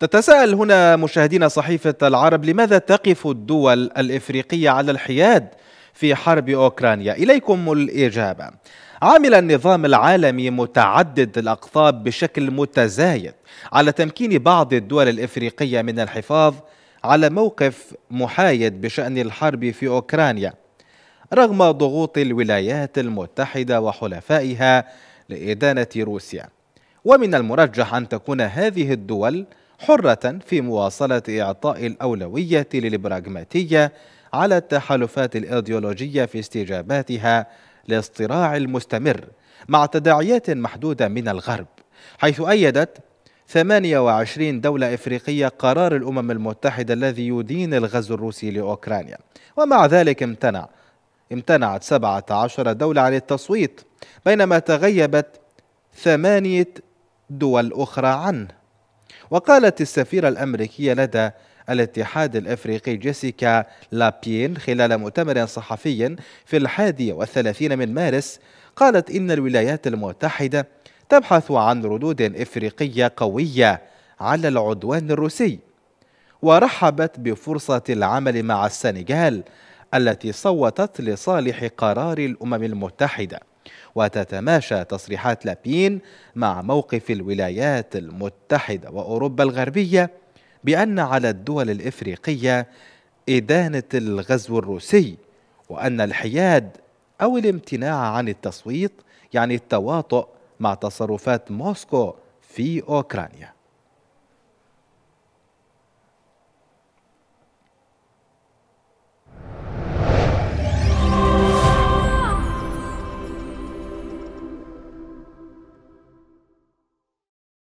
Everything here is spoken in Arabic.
تتساءل هنا مشاهدين صحيفة العرب لماذا تقف الدول الإفريقية على الحياد في حرب أوكرانيا إليكم الإجابة عمل النظام العالمي متعدد الأقطاب بشكل متزايد على تمكين بعض الدول الإفريقية من الحفاظ على موقف محايد بشأن الحرب في أوكرانيا رغم ضغوط الولايات المتحدة وحلفائها لإدانة روسيا ومن المرجح أن تكون هذه الدول حرة في مواصلة إعطاء الأولوية للبراغماتية على التحالفات الإيديولوجية في استجاباتها للصراع المستمر مع تداعيات محدودة من الغرب حيث أيدت 28 دولة إفريقية قرار الأمم المتحدة الذي يدين الغزو الروسي لأوكرانيا ومع ذلك امتنع امتنعت 17 دولة عن التصويت بينما تغيبت ثمانية دول أخرى عنه وقالت السفيرة الأمريكية لدى الاتحاد الافريقي جيسيكا لابين خلال مؤتمر صحفي في الحادي والثلاثين من مارس قالت ان الولايات المتحده تبحث عن ردود افريقيه قويه على العدوان الروسي ورحبت بفرصه العمل مع السنغال التي صوتت لصالح قرار الامم المتحده وتتماشى تصريحات لابين مع موقف الولايات المتحدة وأوروبا الغربية بأن على الدول الإفريقية إدانة الغزو الروسي وأن الحياد أو الامتناع عن التصويت يعني التواطؤ مع تصرفات موسكو في أوكرانيا